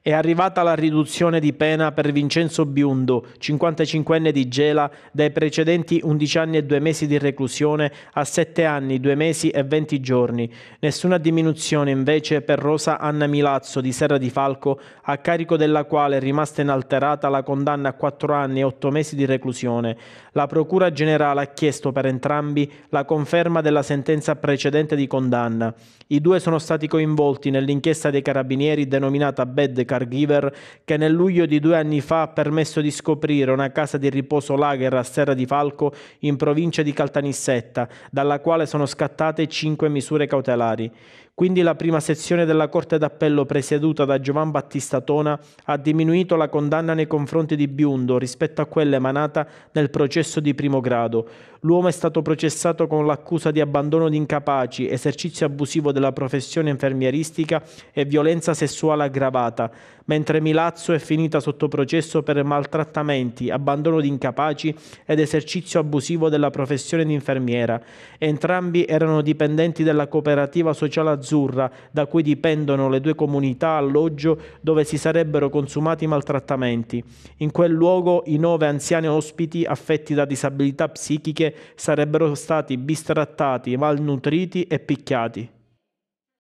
È arrivata la riduzione di pena per Vincenzo Biundo, 55enne di Gela, dai precedenti 11 anni e 2 mesi di reclusione a 7 anni, 2 mesi e 20 giorni. Nessuna diminuzione invece per Rosa Anna Milazzo di Serra di Falco, a carico della quale è rimasta inalterata la condanna a 4 anni e 8 mesi di reclusione. La Procura Generale ha chiesto per entrambi la conferma della sentenza precedente di condanna. I due sono stati coinvolti nell'inchiesta dei carabinieri denominata Bed Caregiver che nel luglio di due anni fa ha permesso di scoprire una casa di riposo lager a Serra di Falco in provincia di Caltanissetta, dalla quale sono scattate cinque misure cautelari. Quindi la prima sezione della Corte d'Appello presieduta da Giovan Battista Tona ha diminuito la condanna nei confronti di Biundo rispetto a quella emanata nel processo di primo grado. L'uomo è stato processato con l'accusa di abbandono di incapaci, esercizio abusivo della professione infermieristica e violenza sessuale aggravata, mentre Milazzo è finita sotto processo per maltrattamenti, abbandono di incapaci ed esercizio abusivo della professione di infermiera. Entrambi erano dipendenti della cooperativa sociale azzurra azzurra da cui dipendono le due comunità alloggio dove si sarebbero consumati maltrattamenti. In quel luogo i nove anziani ospiti affetti da disabilità psichiche sarebbero stati bistrattati, malnutriti e picchiati.